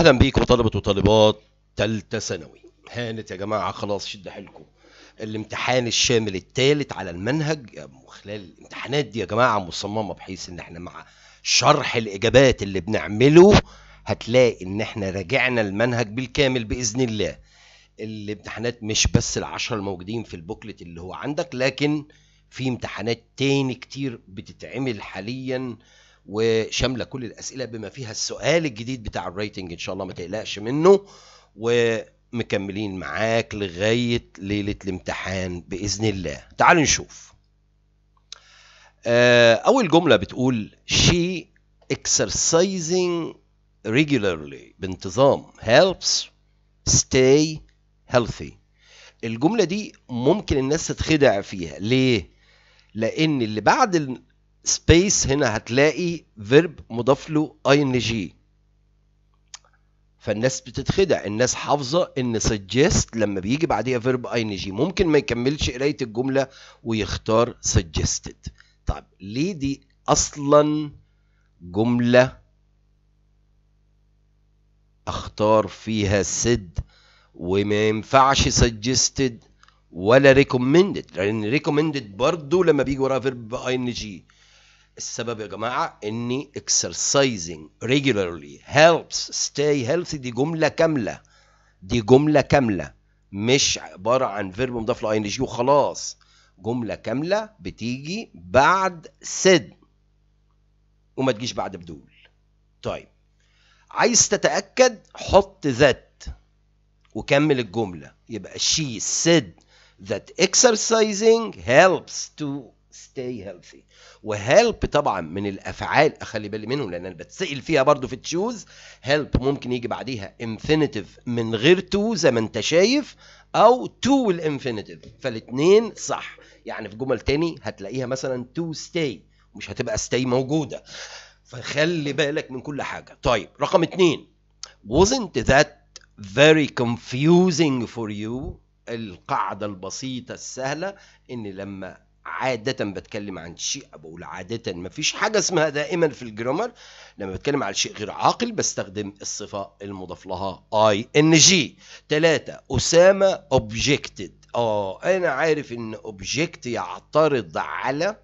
اهلا بيكم طلبه وطالبات ثالثه ثانوي هانت يا جماعه خلاص شد حيلكم الامتحان الشامل الثالث على المنهج خلال الامتحانات دي يا جماعه مصممه بحيث ان احنا مع شرح الاجابات اللي بنعمله هتلاقي ان احنا راجعنا المنهج بالكامل باذن الله الامتحانات مش بس العشرة الموجودين في البوكلت اللي هو عندك لكن في امتحانات تاني كتير بتتعمل حاليا وشامله كل الاسئله بما فيها السؤال الجديد بتاع الريتنج ان شاء الله ما تقلقش منه ومكملين معاك لغايه ليله الامتحان باذن الله تعالوا نشوف آه، اول جمله بتقول she exercising regularly بانتظام helps stay healthy الجمله دي ممكن الناس تتخدع فيها ليه لان اللي بعد سبيس هنا هتلاقي فيرب مضاف له اي ان جي فالناس بتتخدع الناس حافظه ان سجست لما بيجي بعديها فيرب اي ان جي ممكن ما يكملش قرايه الجمله ويختار سجستد طيب ليه دي اصلا جمله اختار فيها سد وما ينفعش سجستد ولا ريكومندد لان ريكومندد برضو لما بيجي وراها فيرب اي ان جي السبب يا جماعه اني exercising regularly helps stay healthy دي جمله كامله دي جمله كامله مش عباره عن فيرب مضاف له ان جي وخلاص جمله كامله بتيجي بعد said وما تجيش بعد بدول طيب عايز تتاكد حط ذات وكمل الجمله يبقى she said that exercising helps to stay healthy وهيلب طبعا من الافعال اخلي بالي منه لان انا بتسال فيها برضو في تشوز هيلب ممكن يجي بعديها انفينيتيف من غير تو زي ما انت شايف او تو الانفينيتيف فالاثنين صح يعني في جمل تاني هتلاقيها مثلا تو stay مش هتبقى stay موجوده فخلي بالك من كل حاجه طيب رقم اتنين wasn't that very confusing for you القاعدة البسيطة السهلة إن لما عادة بتكلم عن شيء بقول عادة مفيش حاجة اسمها دائما في الجرامر لما بتكلم على شيء غير عاقل بستخدم الصفة المضاف لها اي ان جي ثلاثة أسامة اوبجيكتد اه أنا عارف إن اوبجيكت يعترض على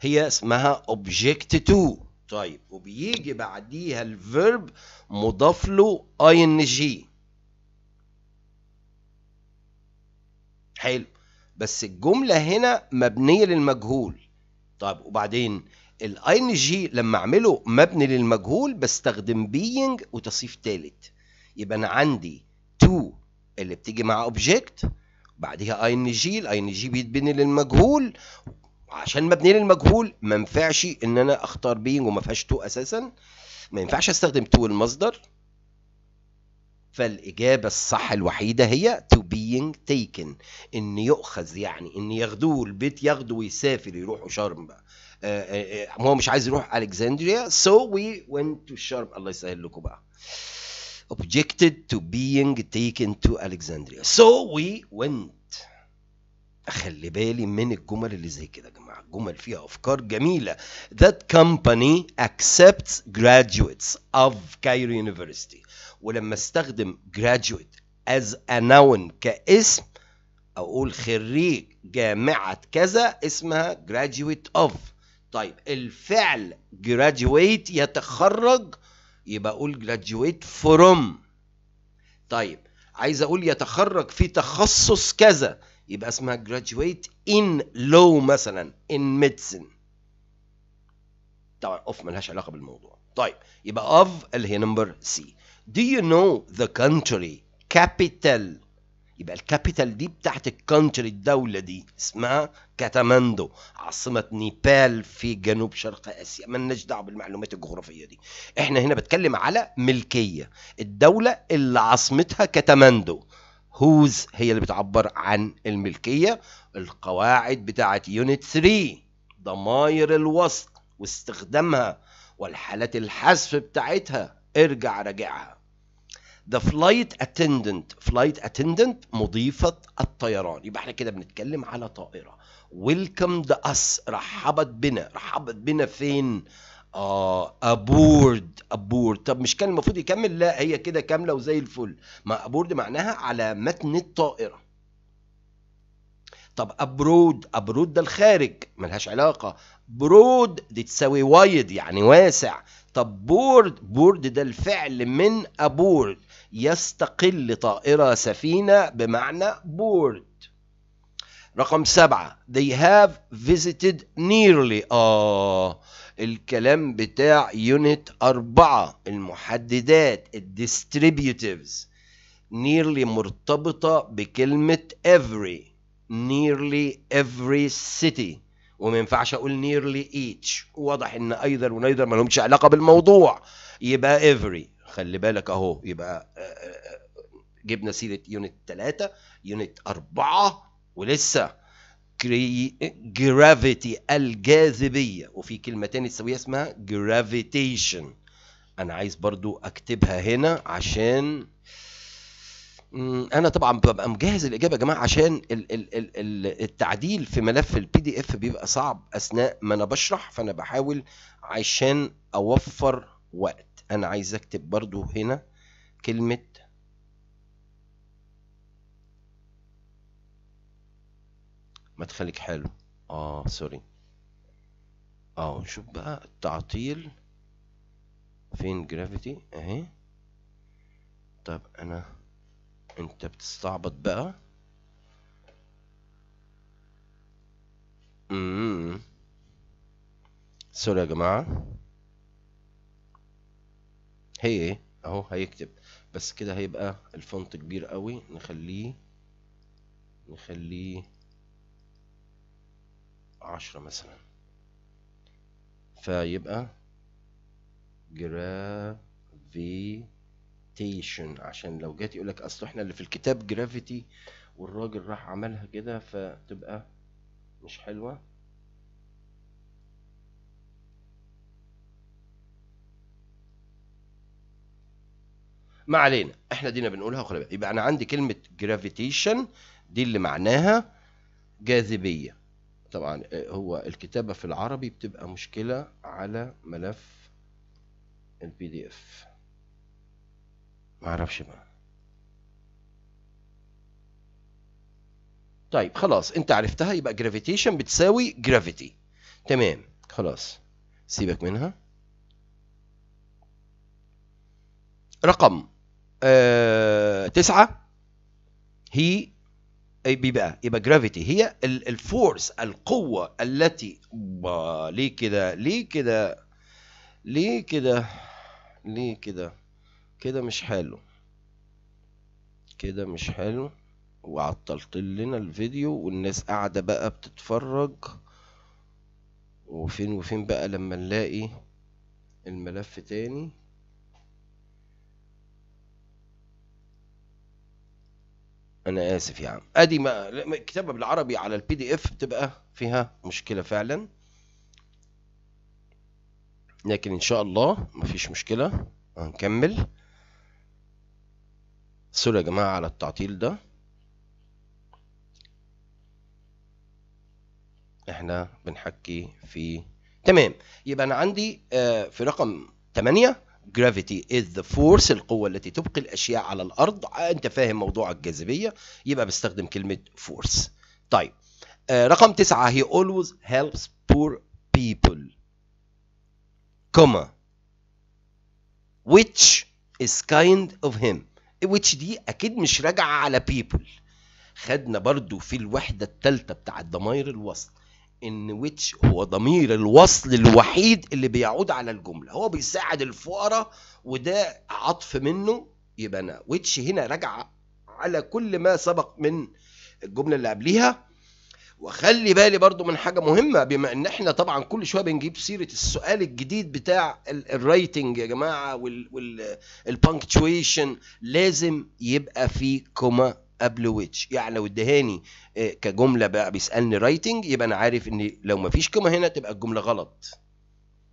هي اسمها اوبجيكت تو طيب وبيجي بعديها الفيرب مضاف له اي ان جي حلو بس الجملة هنا مبنية للمجهول طب وبعدين الاي ان جي لما اعمله مبني للمجهول بستخدم بينج وتصريف ثالث يبقى انا عندي تو اللي بتيجي مع اوبجكت بعديها اي ان جي الاي ان جي بيتبني للمجهول عشان مبني للمجهول ما ينفعش ان انا اختار بينج وما فيهاش تو اساسا ما ينفعش استخدم تو المصدر فالإجابة الصح الوحيدة هي to being taken إن يؤخذ يعني إن ياخدوه البيت ياخده ويسافر يروحوا شرم بقى آه، آه، آه، هو مش عايز يروح ألكسندريا so we went to شرم الله يسهل لكم بقى objected to being taken to Alexandria so we went خلي بالي من الجمل اللي زي كده جمل فيها أفكار جميلة that company accepts graduates of Cairo University ولما استخدم graduate as a noun كاسم أقول خريج جامعة كذا اسمها graduate of طيب الفعل graduate يتخرج يبقى أقول graduate from طيب عايز أقول يتخرج في تخصص كذا يبقى اسمها graduate in law مثلا in medicine طبعا اوف ملهاش علاقه بالموضوع طيب يبقى of اللي هي نمبر سي do you know the country capital يبقى الكابيتال دي بتاعت الكونتري الدولة دي اسمها كاتماندو عاصمة نيبال في جنوب شرق اسيا مالناش دعوة بالمعلومات الجغرافية دي احنا هنا بتكلم على ملكية الدولة اللي عاصمتها كاتماندو هوز هي اللي بتعبر عن الملكية القواعد بتاعة يونت 3 ضماير الوسط واستخدامها والحالات الحذف بتاعتها ارجع راجعها ذا فلايت اتندنت فلايت اتندنت مضيفة الطيران يبقى احنا كده بنتكلم على طائرة ويلكم ذا اس رحبت بنا رحبت بنا فين؟ اه ابورد ابورد طب مش كان المفروض يكمل لا هي كده كامله وزي الفل ما ابورد معناها على متن الطائره طب ابرود ابرود ده الخارج ملهاش علاقه برود دي تساوي وايد يعني واسع طب بورد بورد ده الفعل من ابورد يستقل طائره سفينه بمعنى بورد رقم سبعة they have visited nearly آه الكلام بتاع يونت أربعة المحددات الديستريبيوتيفز nearly مرتبطة بكلمة every nearly every city وما ينفعش اقول nearly each واضح ان ايذر ونيذر ما لهمش علاقه بالموضوع يبقى every خلي بالك اهو يبقى آه، آه، آه، جبنا سيره يونت ثلاثة يونت أربعة ولسه جرافيتي الجاذبية وفي كلمة تانية تسويها اسمها جرافيتيشن أنا عايز برضو أكتبها هنا عشان انا طبعا ببقى مجهز الاجابه يا جماعه عشان التعديل في ملف البي دي اف بيبقى صعب اثناء ما انا بشرح فانا بحاول عشان اوفر وقت انا عايز اكتب برضو هنا كلمه ما تخليك حلو اه سوري اه نشوف بقى التعطيل فين جرافيتي اهي طب انا انت بتستعبط بقى امم سوري يا جماعة هي إيه؟ اهو هيكتب بس كده هيبقى الفونت كبير قوي نخليه نخليه عشرة مثلا فيبقى جرافيتيشن عشان لو جات يقولك اصل احنا اللي في الكتاب جرافيتي والراجل راح عملها كده فتبقى مش حلوة ما علينا احنا دينا بنقولها وخلي يبقى انا عندي كلمة جرافيتيشن دي اللي معناها جاذبية طبعا آه، هو الكتابة في العربي بتبقى مشكلة على ملف البي دي اف معرفش بقى طيب خلاص انت عرفتها يبقى جرافيتيشن بتساوي جرافيتي تمام خلاص سيبك منها رقم آه تسعة هي اي بقى يبقى جرافيتي هي الفورس القوة التي ليه كده ليه كده ليه كده ليه كده كده مش حلو كده مش حلو وعطلت لنا الفيديو والناس قاعدة بقى بتتفرج وفين وفين بقى لما نلاقي الملف تاني انا اسف يا عم ادي ما كتابه بالعربي على البي دي اف بتبقى فيها مشكله فعلا لكن ان شاء الله مفيش مشكله هنكمل سوري يا جماعه على التعطيل ده احنا بنحكي في تمام يبقى انا عندي آه، في رقم 8 gravity is the force القوة التي تبقي الأشياء على الأرض أنت فاهم موضوع الجاذبية يبقى بستخدم كلمة force طيب آه رقم تسعة هي always helps poor people كما which is kind of him which دي أكيد مش راجعة على people خدنا برضو في الوحدة التالتة بتاع الضمائر الوسط ان ويتش هو ضمير الوصل الوحيد اللي بيعود على الجمله هو بيساعد الفقراء وده عطف منه يبقى انا ويتش هنا راجعه على كل ما سبق من الجمله اللي قبليها وخلي بالي برضو من حاجه مهمه بما ان احنا طبعا كل شويه بنجيب سيره السؤال الجديد بتاع الرايتنج يا جماعه والبانكتويشن لازم يبقى في كوما قبل ويتش يعني لو ادهاني آه، كجمله بقى بيسالني رايتنج يبقى انا عارف ان لو ما فيش كومه هنا تبقى الجمله غلط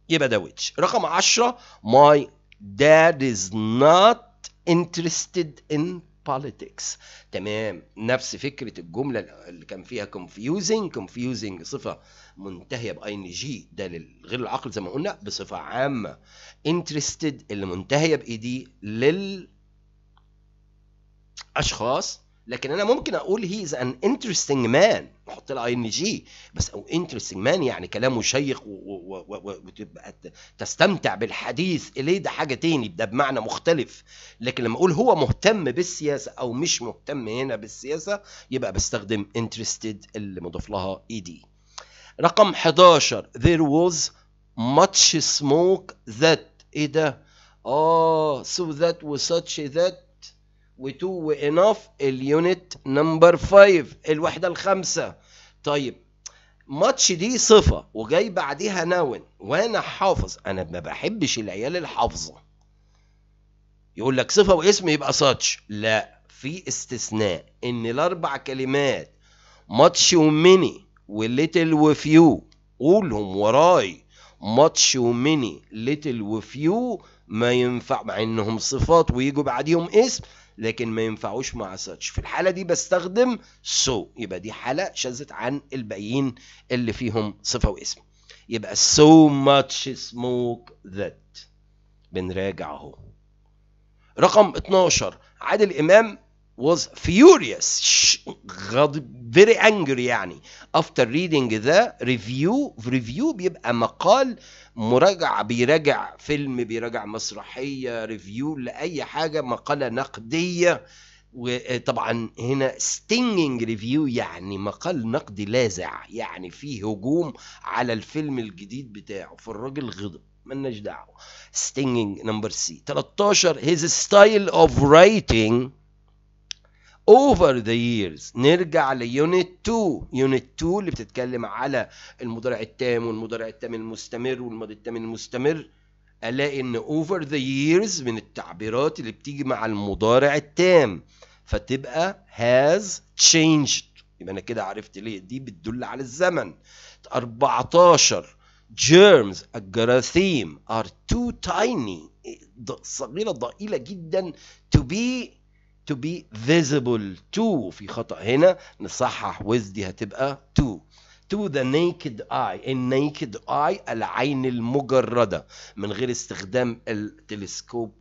يبقى ده ويتش رقم 10 ماي داد از نوت انترستد ان politics تمام نفس فكرة الجملة اللي كان فيها confusing confusing صفة منتهية باي ان جي ده للغير العقل زي ما قلنا بصفة عامة interested اللي منتهية دي لل للأشخاص لكن انا ممكن اقول هي از ان انترستنج مان احط لها اي ان جي بس او انترستنج مان يعني كلامه شيق وتبقى تستمتع بالحديث اليه ده حاجه تاني ده بمعنى مختلف لكن لما اقول هو مهتم بالسياسه او مش مهتم هنا بالسياسه يبقى بستخدم انترستد اللي مضاف لها اي دي رقم 11 there was much smoke that ايه ده اه so that was such that و2 واناف اليونت نمبر 5 الوحده الخامسه طيب ماتش دي صفه وجاي بعديها ناون وانا حافظ انا ما بحبش العيال الحافظه يقول لك صفه واسم يبقى ساتش لا في استثناء ان الاربع كلمات ماتش وميني وليتل وفيو قولهم وراي ماتش وميني ليتل وفيو ما ينفع مع انهم صفات ويجوا بعديهم اسم لكن ما ينفعوش مع ساتش في الحالة دي بستخدم so. يبقى دي حالة شذت عن الباقيين اللي فيهم صفة واسم يبقى so much smoke that بنراجع اهو رقم 12 عادل امام was furious غاضب very angry يعني after reading the review review بيبقى مقال مراجعة بيراجع فيلم بيراجع مسرحية ريفيو لأي حاجة مقالة نقدية وطبعا هنا stinging ريفيو يعني مقال نقدي لاذع يعني فيه هجوم على الفيلم الجديد بتاعه فالراجل غضب ملناش دعوه stinging number C 13 his style of writing over the years نرجع ليونت 2 يونت 2 اللي بتتكلم على المضارع التام والمضارع التام المستمر والماضي التام المستمر الاقي ان over the years من التعبيرات اللي بتيجي مع المضارع التام فتبقى has changed يبقى انا كده عرفت ليه دي بتدل على الزمن 14 germs الجراثيم are too tiny صغيرة ضئيلة جدا to be to be visible to في خطأ هنا نصحح with دي هتبقى to to the naked eye in naked eye العين المجردة من غير استخدام التلسكوب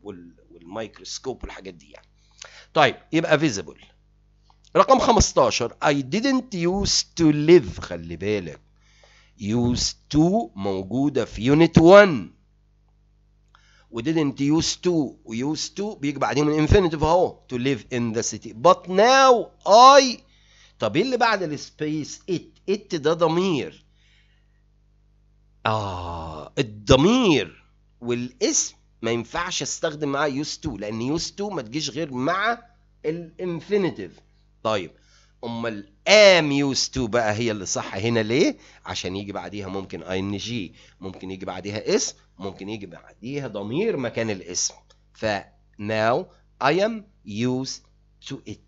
والميكروسكوب والحاجات دي يعني طيب يبقى visible رقم 15 I didn't used to live خلي بالك used to موجودة في unit 1 وديدنت يوز تو ويوز تو بيجي بعديهم الانفينيتيف اهو تو ليف ان ذا سيتي بات ناو اي طب ايه اللي بعد السبيس ات ات ده ضمير اه الضمير والاسم ما ينفعش استخدم معاه يوز تو لان يوز تو ما تجيش غير مع الانفينيتيف طيب امال ام يوز تو بقى هي اللي صح هنا ليه عشان يجي بعديها ممكن اي ان جي ممكن يجي بعديها اسم ممكن يجي بعديها ضمير مكان الاسم ف now I am used to it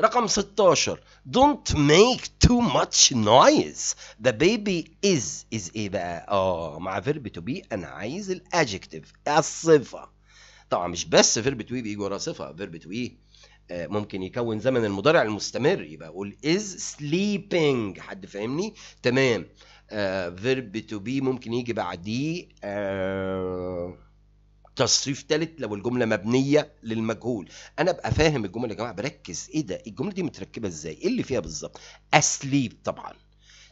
رقم 16 don't make too much noise the baby is is ايه بقى اه مع فيرب to be انا عايز الادجكتيف الصفه طبعا مش بس فيرب to be بيجي ورا صفه فيرب to be آه، ممكن يكون زمن المضارع المستمر يبقى اقول is sleeping حد فاهمني تمام فيرب تو بي ممكن يجي بعديه آه، تصريف ثالث لو الجمله مبنيه للمجهول انا ابقى فاهم الجمله يا جماعه بركز ايه ده الجمله دي متركبه ازاي ايه اللي فيها بالظبط اسليب طبعا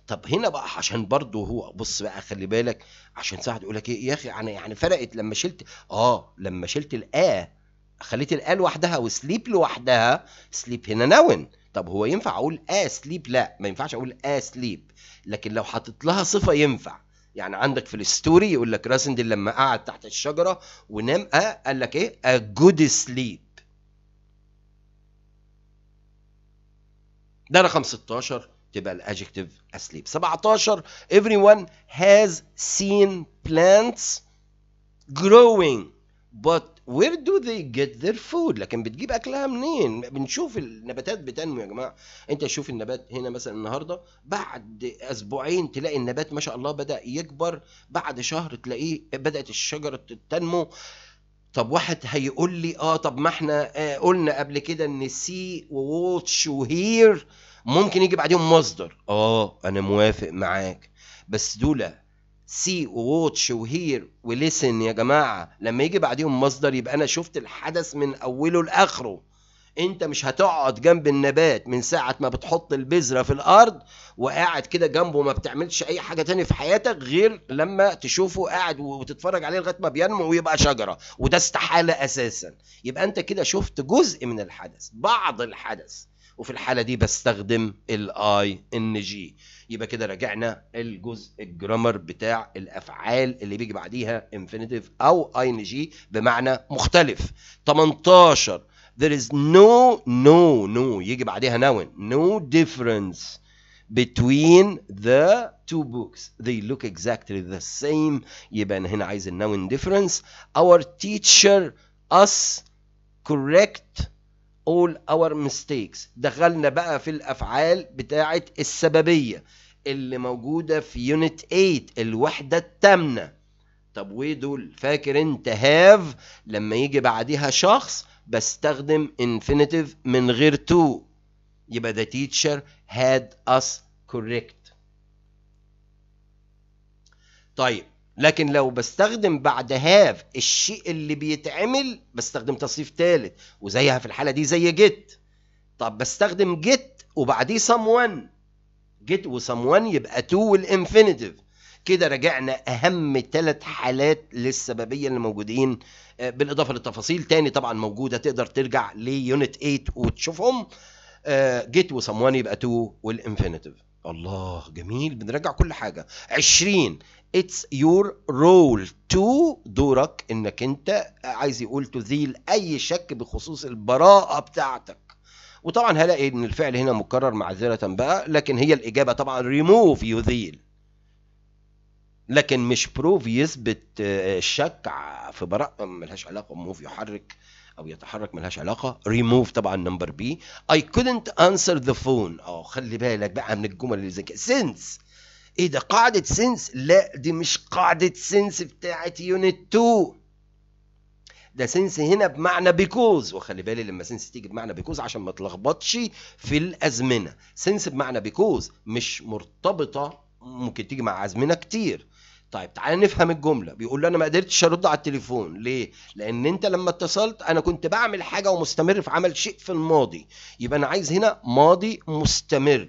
طب هنا بقى عشان برضه هو بص بقى خلي بالك عشان ساعد يقول لك ايه يا اخي انا يعني فرقت لما شلت اه لما شلت الاه خليت الأ لوحدها وسليب لوحدها سليب هنا نون طب هو ينفع أقول سليب لا ما ينفعش أقول سليب لكن لو حطيت لها صفة ينفع يعني عندك في الستوري يقول لك راسندل لما قعد تحت الشجرة ونام أ قال لك إيه ا جود سليب ده رقم 16 تبقى الادجكتيف اسليب 17 everyone has seen plants growing but وير دو ذي جيت ذير فود لكن بتجيب اكلها منين بنشوف النباتات بتنمو يا جماعه انت شوف النبات هنا مثلا النهارده بعد اسبوعين تلاقي النبات ما شاء الله بدا يكبر بعد شهر تلاقيه بدات الشجره تنمو طب واحد هيقول لي اه طب ما احنا آه قلنا قبل كده ان سي ووتش وهير ممكن يجي بعديهم مصدر اه انا موافق معاك بس دول سي وواتش وهير وليسن يا جماعه لما يجي بعديهم مصدر يبقى انا شفت الحدث من اوله لاخره انت مش هتقعد جنب النبات من ساعه ما بتحط البذره في الارض وقاعد كده جنبه ما بتعملش اي حاجه تاني في حياتك غير لما تشوفه قاعد وتتفرج عليه لغايه ما بينمو ويبقى شجره وده استحاله اساسا يبقى انت كده شفت جزء من الحدث بعض الحدث وفي الحاله دي بستخدم الاي ان جي يبقى كده رجعنا الجزء الجرامر بتاع الافعال اللي بيجي بعديها انفينيتيف او ان جي بمعنى مختلف 18 there is no no no يجي بعديها noun no difference between the two books they look exactly the same يبقى انا هنا عايز النون difference our teacher us correct all our mistakes دخلنا بقى في الأفعال بتاعة السببية اللي موجودة في يونت 8 الوحدة التامنة طب ويه دول فاكر انت هاف لما يجي بعديها شخص بستخدم infinitive من غير to يبقى the teacher had us correct طيب لكن لو بستخدم بعد هاف الشيء اللي بيتعمل بستخدم تصريف ثالث وزيها في الحالة دي زي جيت طب بستخدم جيت وبعديه someone جيت وسموان يبقى تو والانفينيتيف كده رجعنا اهم ثلاث حالات للسببيه اللي موجودين آه، بالاضافه للتفاصيل تاني طبعا موجوده تقدر ترجع ليونت 8 وتشوفهم آه، جيت وسموان يبقى تو والانفينيتيف الله جميل بنرجع كل حاجه 20 It's your role to دورك انك انت عايز يقول تذيل اي شك بخصوص البراءه بتاعتك وطبعا هلاقي ان الفعل هنا مكرر معذره بقى لكن هي الاجابه طبعا ريموف يذيل لكن مش بروف يثبت آه، الشك في براءة ملهاش علاقة موف يحرك أو يتحرك ملهاش علاقة ريموف طبعا نمبر بي I couldn't answer the phone أو خلي بالك بقى من الجمل اللي زي كده since ايه ده قاعدة سنس لا دي مش قاعدة سنس بتاعت يونت 2 ده سنس هنا بمعنى بيكوز وخلي بالي لما سنس تيجي بمعنى بيكوز عشان ما تلخبطش في الازمنه سنس بمعنى بيكوز مش مرتبطه ممكن تيجي مع ازمنه كتير طيب تعالى نفهم الجمله بيقول له انا ما قدرتش ارد على التليفون ليه لان انت لما اتصلت انا كنت بعمل حاجه ومستمر في عمل شيء في الماضي يبقى انا عايز هنا ماضي مستمر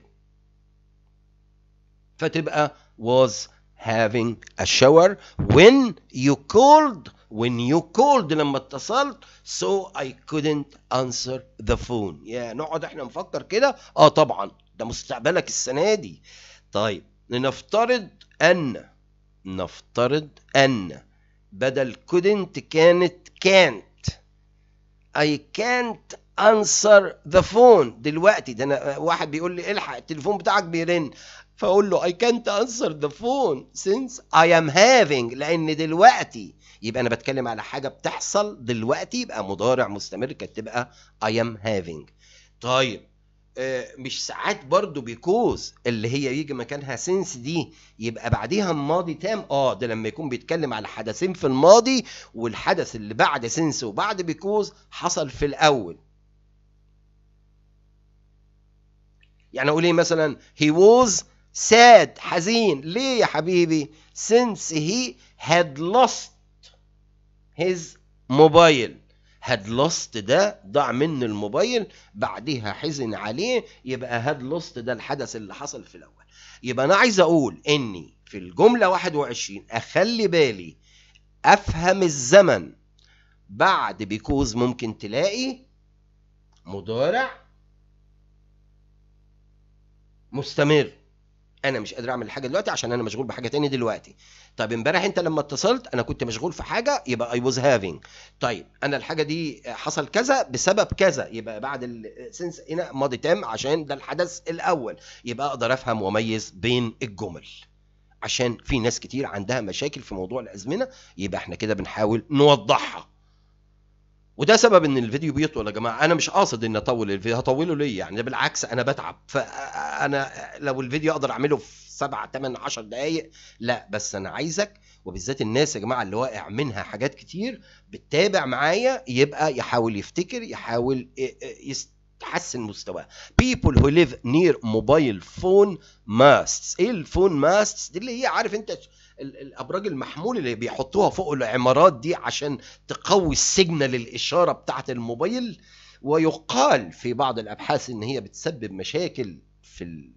فتبقى was having a shower when you called when you called لما اتصلت so I couldn't answer the phone يا نقعد احنا نفكر كده اه طبعا ده مستقبلك السنة دي طيب لنفترض أن نفترض أن بدل couldn't كانت can't I can't answer the phone دلوقتي ده أنا واحد بيقول لي الحق التليفون بتاعك بيرن فاقول له I can't answer the phone since I am having لان دلوقتي يبقى انا بتكلم على حاجه بتحصل دلوقتي يبقى مضارع مستمر كانت تبقى I am having طيب آه، مش ساعات برضو بيكوز اللي هي يجي مكانها سينس دي يبقى بعديها الماضي تام اه ده لما يكون بيتكلم على حدثين في الماضي والحدث اللي بعد سينس وبعد بيكوز حصل في الاول يعني اقول ايه مثلا he was sad حزين ليه يا حبيبي since he had lost his موبايل هاد لوست ده ضاع منه الموبايل بعدها حزن عليه يبقى هاد لوست ده الحدث اللي حصل في الاول يبقى انا عايز اقول اني في الجمله 21 اخلي بالي افهم الزمن بعد بيكوز ممكن تلاقي مضارع مستمر انا مش قادر اعمل الحاجه دلوقتي عشان انا مشغول بحاجه تاني دلوقتي طيب امبارح انت لما اتصلت انا كنت مشغول في حاجه يبقى اي واز هافينج طيب انا الحاجه دي حصل كذا بسبب كذا يبقى بعد السنس هنا ماضي تام عشان ده الحدث الاول يبقى اقدر افهم واميز بين الجمل عشان في ناس كتير عندها مشاكل في موضوع الازمنه يبقى احنا كده بنحاول نوضحها وده سبب ان الفيديو بيطول يا جماعه انا مش قاصد ان اطول الفيديو هطوله ليه يعني بالعكس انا بتعب فانا لو الفيديو اقدر اعمله في 7 8 10 دقائق لا بس انا عايزك وبالذات الناس يا جماعه اللي واقع منها حاجات كتير بتتابع معايا يبقى يحاول يفتكر يحاول يست تحسن مستواه people who live near mobile phone masts ايه الفون ماستس دي اللي هي عارف انت الابراج المحمول اللي بيحطوها فوق العمارات دي عشان تقوي السيجنال الاشاره بتاعه الموبايل ويقال في بعض الابحاث ان هي بتسبب مشاكل في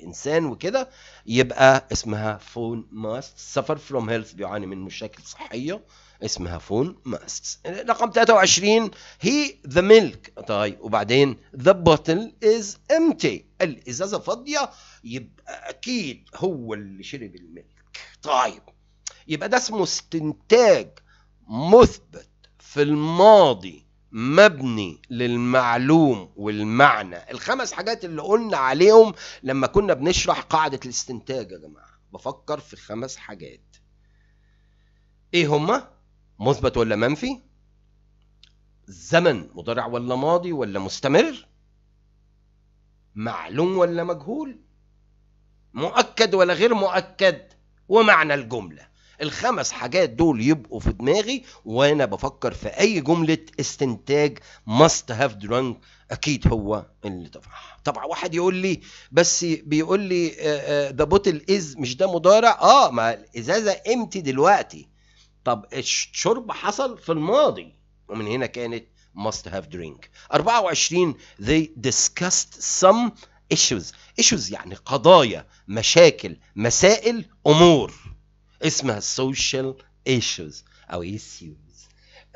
الانسان وكده يبقى اسمها فون ماست سفر فروم هيلث بيعاني من مشاكل صحيه اسمها فون ماست رقم 23 هي ذا ميلك طيب وبعدين ذا بوتل از امتي الازازه فاضيه يبقى اكيد هو اللي شرب الميلك طيب يبقى ده اسمه استنتاج مثبت في الماضي مبني للمعلوم والمعنى الخمس حاجات اللي قلنا عليهم لما كنا بنشرح قاعدة الاستنتاج يا جماعة بفكر في خمس حاجات ايه هما مثبت ولا منفي زمن مضارع ولا ماضي ولا مستمر معلوم ولا مجهول مؤكد ولا غير مؤكد ومعنى الجملة الخمس حاجات دول يبقوا في دماغي وانا بفكر في اي جملة استنتاج must have drunk اكيد هو اللي طبعا طبعا واحد يقول لي بس بيقول لي ذا بوتل از مش ده مضارع اه ما الازازة امتي دلوقتي طب الشرب حصل في الماضي ومن هنا كانت must have drink 24 they discussed some issues issues يعني قضايا مشاكل مسائل امور اسمها social issues او issues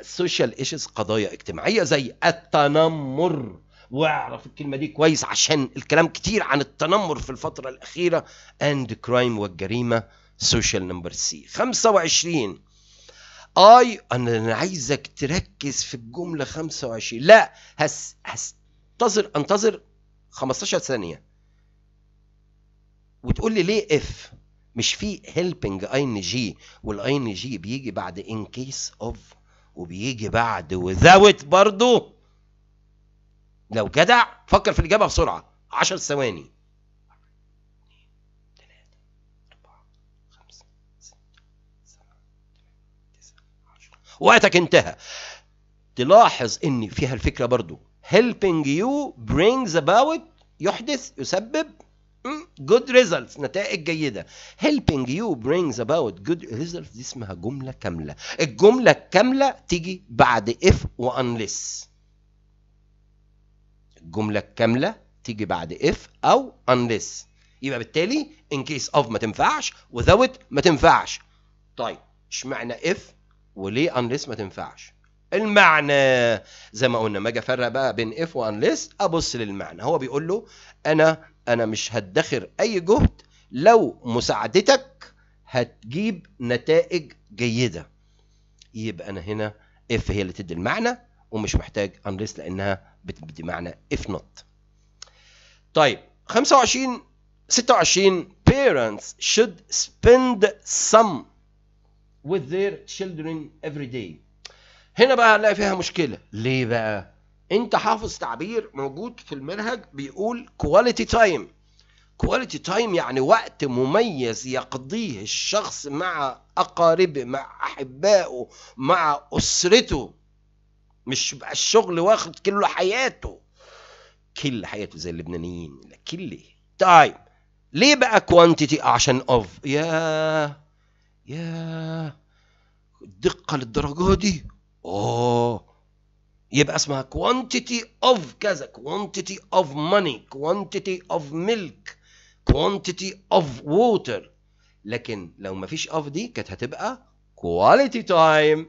social issues قضايا اجتماعيه زي التنمر واعرف الكلمه دي كويس عشان الكلام كتير عن التنمر في الفتره الاخيره and crime والجريمه social number C 25 اي انا عايزك تركز في الجمله 25 لا هس هستظر انتظر 15 ثانيه وتقول لي ليه اف مش في هيلبنج اي ان جي والاي ان جي بيجي بعد ان كيس اوف وبيجي بعد وذاوت برضو لو جدع فكر في الاجابه بسرعه 10 ثواني وقتك انتهى تلاحظ ان فيها الفكره برضو helping you brings about يحدث يسبب good results نتائج جيدة helping you brings about good results دي اسمها جملة كاملة الجملة الكاملة تيجي بعد if و unless الجملة الكاملة تيجي بعد if أو unless يبقى بالتالي in case of ما تنفعش without ما تنفعش طيب اشمعنى if وليه انليس ما تنفعش المعنى زي ما قلنا ما اجي افرق بقى بين اف وانليس ابص للمعنى هو بيقول له انا انا مش هدخر اي جهد لو مساعدتك هتجيب نتائج جيده يبقى انا هنا اف هي اللي تدي المعنى ومش محتاج انليس لانها بتدي معنى اف نوت طيب 25 26 parents should spend some with their children every day هنا بقى هنلاقي فيها مشكلة ليه بقى انت حافظ تعبير موجود في المنهج بيقول quality time كواليتي تايم يعني وقت مميز يقضيه الشخص مع اقاربه مع احبائه مع اسرته مش بقى الشغل واخد كل حياته كل حياته زي اللبنانيين كل تايم طيب، ليه بقى كوانتيتي عشان اوف ياه ياه الدقة للدرجة دي اه يبقى اسمها quantity of كذا quantity of money quantity of milk quantity of water لكن لو مفيش of دي كانت هتبقى quality time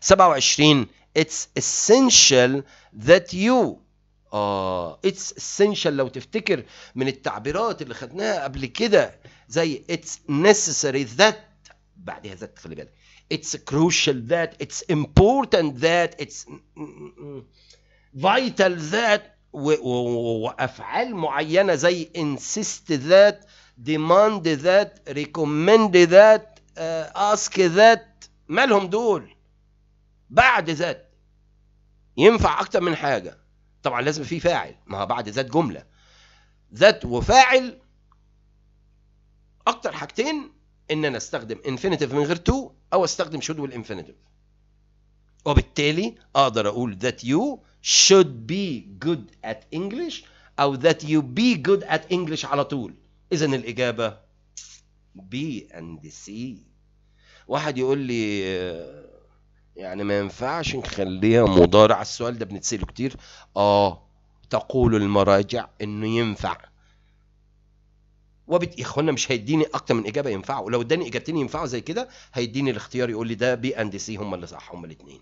27 it's essential that you اه uh, it's essential لو تفتكر من التعبيرات اللي خدناها قبل كده زي it's necessary that بعدها ذات خلي بالك it's crucial that it's important that it's vital that وافعال معينه زي insist that demand that recommend that uh, ask that مالهم دول بعد ذات ينفع اكتر من حاجه طبعا لازم في فاعل ما بعد ذات جمله ذات وفاعل اكتر حاجتين ان انا استخدم انفينيتيف من غير تو او استخدم شود والانفينيتيف وبالتالي اقدر اقول that you should be good at English او that you be good at English على طول اذا الاجابه بي and سي واحد يقول لي آه، يعني ما ينفعش نخليها مضارع السؤال ده بنتسأله كتير اه تقول المراجع انه ينفع وبت يا اخوانا مش هيديني اكتر من اجابه ينفعوا لو اداني اجابتين ينفعوا زي كده هيديني الاختيار يقول لي ده بي اند سي هم اللي صح هم الاثنين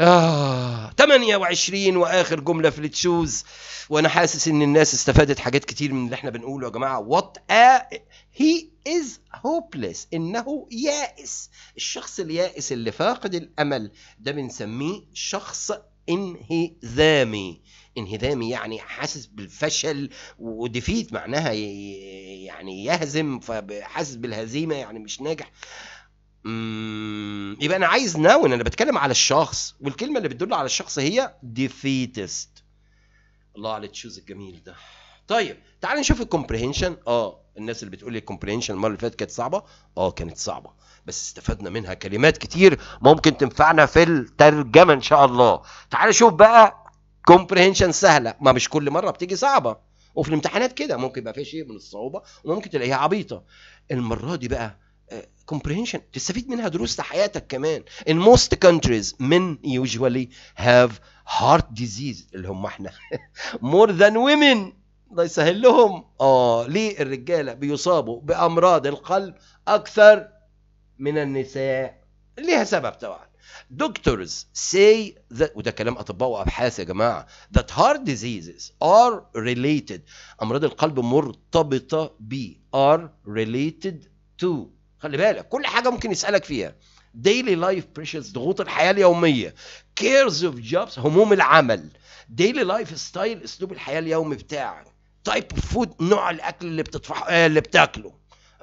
آه 28 واخر جمله في التشوز وانا حاسس ان الناس استفادت حاجات كتير من اللي احنا بنقوله يا جماعه وات هي از هوبليس انه يائس الشخص اليائس اللي فاقد الامل ده بنسميه شخص انهزامي انهدامي يعني حاسس بالفشل وديفيت معناها يعني يهزم فحاسس بالهزيمه يعني مش ناجح مم. يبقى انا عايز ناون انا بتكلم على الشخص والكلمه اللي بتدل على الشخص هي ديفيتست الله على تشوز الجميل ده طيب تعال نشوف الكومبريهنشن اه الناس اللي بتقول لي الكومبريهنشن المره اللي فاتت كانت صعبه اه كانت صعبه بس استفدنا منها كلمات كتير ممكن تنفعنا في الترجمه ان شاء الله تعال نشوف بقى كومبريهنشن سهله ما مش كل مره بتيجي صعبه وفي الامتحانات كده ممكن يبقى فيها شيء من الصعوبه وممكن تلاقيها عبيطه المره دي بقى كومبريهنشن آه، تستفيد منها دروس لحياتك كمان in most countries men usually have heart disease اللي هم احنا more than women الله يسهل لهم اه ليه الرجاله بيصابوا بامراض القلب اكثر من النساء ليها سبب طبعا Doctors say that وده كلام أطباء وأبحاث يا جماعة that heart diseases are related أمراض القلب مرتبطة ب are related to خلي بالك كل حاجة ممكن يسألك فيها daily life pressures ضغوط الحياة اليومية cares of jobs هموم العمل daily life style اسلوب الحياة اليومي بتاعك type of food نوع الاكل اللي بتطفح آه، اللي بتاكله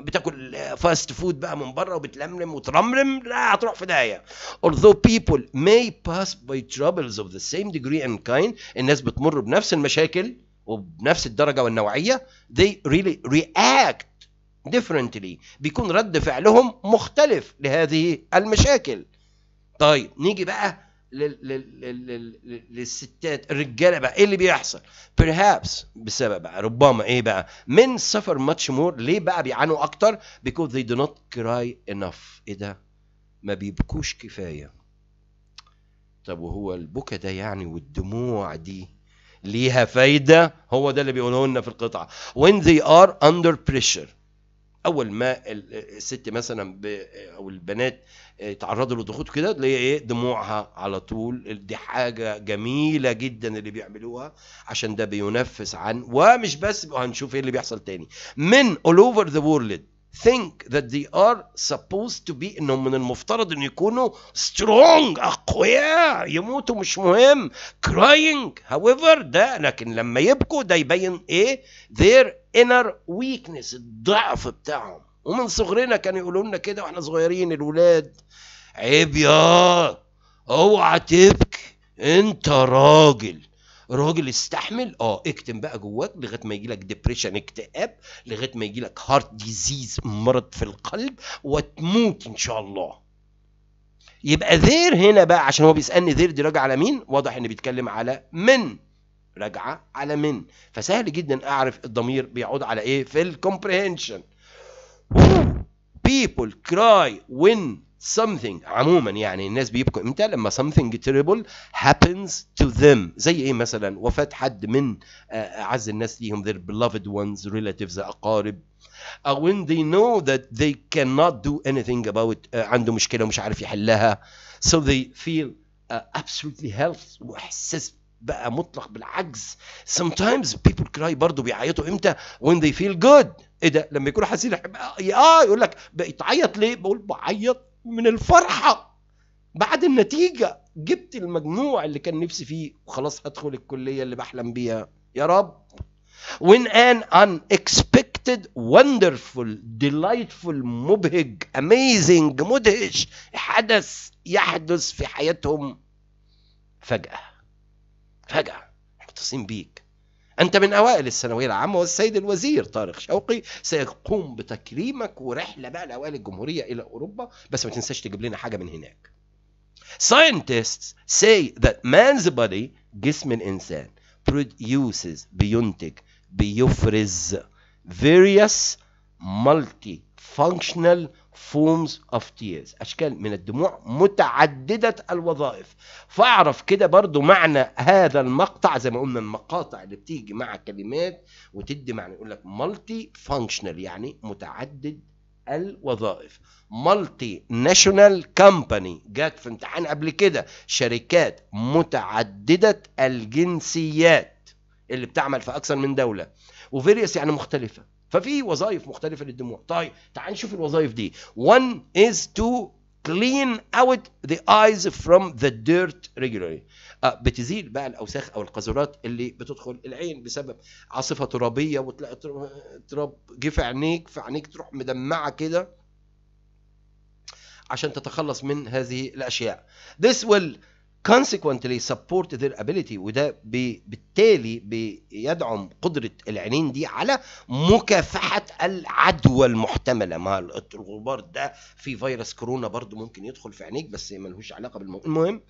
بتاكل فاست فود بقى من بره وبتلملم وترملم لا هتروح في داهيه although people may pass by troubles of the same degree and kind الناس بتمر بنفس المشاكل وبنفس الدرجه والنوعيه they really react differently بيكون رد فعلهم مختلف لهذه المشاكل طيب نيجي بقى لل... لل... لل... للستات الرجاله بقى ايه اللي بيحصل perhaps بسبب بقى ربما ايه بقى من سفر ماتش مور ليه بقى بيعانوا اكتر because they do not cry enough ايه ده ما بيبكوش كفايه طب وهو البكا ده يعني والدموع دي ليها فايده هو ده اللي بيقوله لنا في القطعه when they are under pressure اول ما الست مثلا او البنات يتعرضوا آه، لضغوط كده تلاقي ايه دموعها على طول دي حاجه جميله جدا اللي بيعملوها عشان ده بينفس عن ومش بس هنشوف ايه اللي بيحصل تاني من اول اوفر ذا وورلد think that they are supposed to be انهم من المفترض ان يكونوا strong اقوياء يموتوا مش مهم crying however ده لكن لما يبكوا ده يبين ايه their inner weakness الضعف بتاعهم ومن صغرنا كانوا يقولوا لنا كده واحنا صغيرين الولاد عيب يا اوعى تبكي انت راجل راجل استحمل اه اكتم بقى جواك لغايه ما يجيلك ديبريشن اكتئاب لغايه ما يجيلك هارت ديزيز مرض في القلب وتموت ان شاء الله يبقى ذير هنا بقى عشان هو بيسالني ذير دي راجعه على مين واضح ان بيتكلم على من راجعه على من فسهل جدا اعرف الضمير بيعود على ايه في الكومبريهنشن people cry when something عموما يعني الناس بيبكوا امتى لما something terrible happens to them زي ايه مثلا وفاة حد من اعز الناس ليهم their beloved ones relatives اقارب or when they know that they cannot do anything about uh, عنده مشكلة ومش عارف يحلها so they feel uh, absolutely helpless واحساس بقى مطلق بالعجز sometimes people cry برضه بيعيطوا امتى when they feel good ايه ده لما يكونوا حاسين اه يقول لك بقيت تعيط ليه بقول بعيط من الفرحه بعد النتيجه جبت المجموع اللي كان نفسي فيه وخلاص هدخل الكليه اللي بحلم بيها يا رب when an unexpected wonderful delightful مبهج amazing مدهش حدث يحدث في حياتهم فجأة فجأة مختصين بيك أنت من أوائل الثانوية العامة والسيد الوزير طارق شوقي سيقوم بتكريمك ورحلة بقى لأوائل الجمهورية إلى أوروبا بس ما تنساش تجيب لنا حاجة من هناك. Scientists say that man's body جسم الإنسان produces بينتج بيفرز various multifunctional forms of tears أشكال من الدموع متعددة الوظائف فأعرف كده برضو معنى هذا المقطع زي ما قلنا المقاطع اللي بتيجي مع كلمات وتدي معنى يقول لك مالتي فانكشنال يعني متعدد الوظائف مالتي ناشونال كمباني جات في امتحان قبل كده شركات متعددة الجنسيات اللي بتعمل في أكثر من دولة وفيريوس يعني مختلفة ففي وظائف مختلفه للدموع طيب تعال نشوف الوظائف دي one is to clean out the eyes from the dirt regularly آه بتزيل بقى الاوساخ او القذرات اللي بتدخل العين بسبب عاصفه ترابيه وتلاقي تراب جه في عينيك فعينيك تروح مدمعه كده عشان تتخلص من هذه الاشياء this will consequently support their ability وده بالتالي بيدعم قدرة العينين دي على مكافحة العدوى المحتملة ما الغبار ده في فيروس كورونا برضو ممكن يدخل في عينيك بس ملهوش علاقة بالموضوع المهم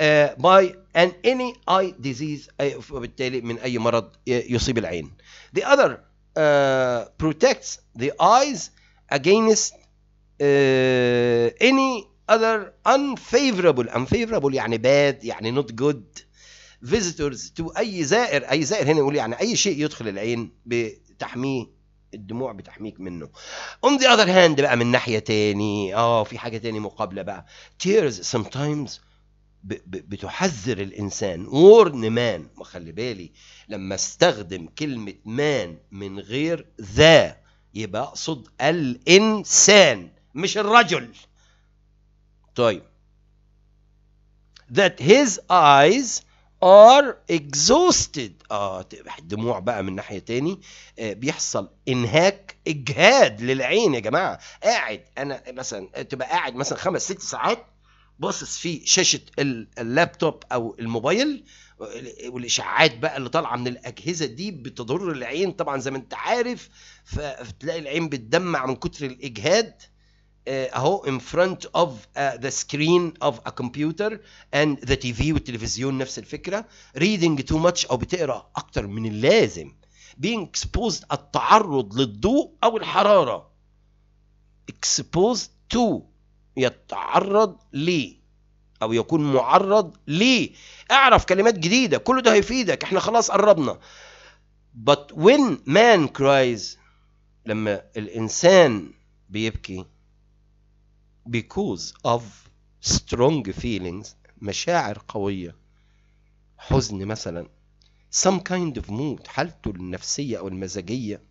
آه، by an any eye disease وبالتالي آه، من أي مرض يصيب العين the other uh, protects the eyes against uh, any other unfavorable unfavorable يعني bad يعني not good visitors to أي زائر أي زائر هنا يقول يعني أي شيء يدخل العين بتحميه الدموع بتحميك منه on the other hand بقى من ناحية تاني اه في حاجة تاني مقابلة بقى tears sometimes بتحذر الإنسان warn man خلي بالي لما استخدم كلمة مان من غير ذا يبقى اقصد الإنسان مش الرجل طيب that his eyes are exhausted اه الدموع بقى من ناحيه تاني آه بيحصل انهاك اجهاد للعين يا جماعه قاعد انا مثلا تبقى قاعد مثلا خمس ست ساعات باصص في شاشه اللابتوب او الموبايل والاشعاعات بقى اللي طالعه من الاجهزه دي بتضر العين طبعا زي ما انت عارف فتلاقي العين بتدمع من كتر الاجهاد آه، اهو in front of uh, the screen of a computer and the TV والتلفزيون نفس الفكرة reading too much او بتقرا اكتر من اللازم being exposed التعرض للضوء او الحرارة exposed to يتعرض ل او يكون معرض ل اعرف كلمات جديده كل ده هيفيدك احنا خلاص قربنا but when man cries لما الانسان بيبكي because of strong feelings مشاعر قوية حزن مثلا some kind of mood حالته النفسية أو المزاجية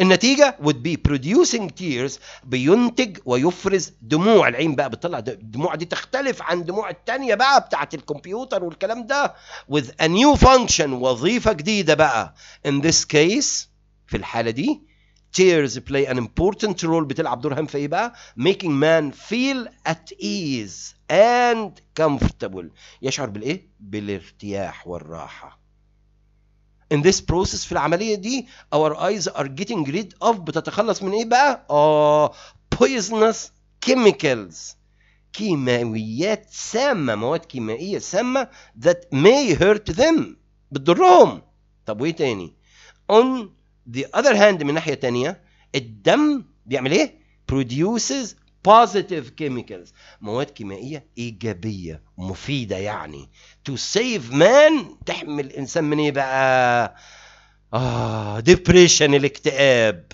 النتيجة would be producing tears بينتج ويفرز دموع العين بقى بتطلع الدموع دي تختلف عن دموع التانية بقى بتاعة الكمبيوتر والكلام ده with a new function وظيفة جديدة بقى in this case في الحالة دي tears play an important role بتلعب دور هام في ايه بقى making man feel at ease and comfortable يشعر بالايه بالارتياح والراحه in this process في العمليه دي our eyes are getting rid of بتتخلص من ايه بقى اه poisonous chemicals كيماويات سامه مواد كيميائيه سامه that may hurt them بتضرهم طب وايه تاني on the other hand من ناحية تانية الدم بيعمل ايه؟ produces positive chemicals مواد كيميائية إيجابية مفيدة يعني to save man تحمي الإنسان من ايه بقى؟ آه depression الاكتئاب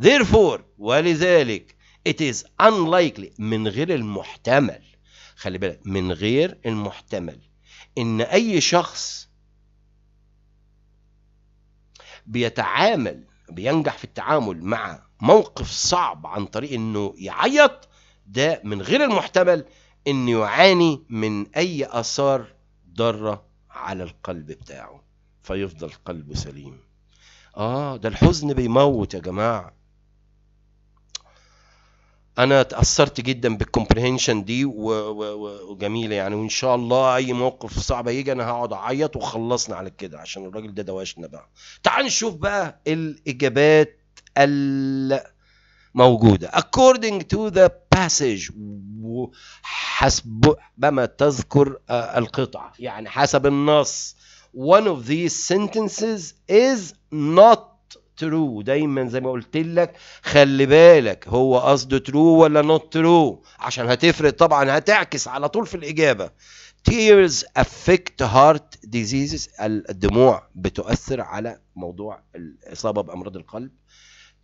therefore ولذلك it is unlikely من غير المحتمل خلي بالك من غير المحتمل ان اي شخص بيتعامل بينجح في التعامل مع موقف صعب عن طريق انه يعيط ده من غير المحتمل انه يعاني من اي اثار ضاره على القلب بتاعه فيفضل قلبه سليم اه ده الحزن بيموت يا جماعه انا تاثرت جدا بالكومبريهنشن دي وجميله يعني وان شاء الله اي موقف صعب يجي انا هقعد اعيط وخلصنا على كده عشان الراجل ده دواشنا بقى تعال نشوف بقى الاجابات الموجوده according to the passage حسب بما تذكر آه، القطعه يعني حسب النص one of these sentences is not ترو دايما زي ما قلت لك خلي بالك هو قصده ترو ولا نوت ترو عشان هتفرق طبعا هتعكس على طول في الاجابه tears affect heart diseases الدموع بتؤثر على موضوع الاصابه بامراض القلب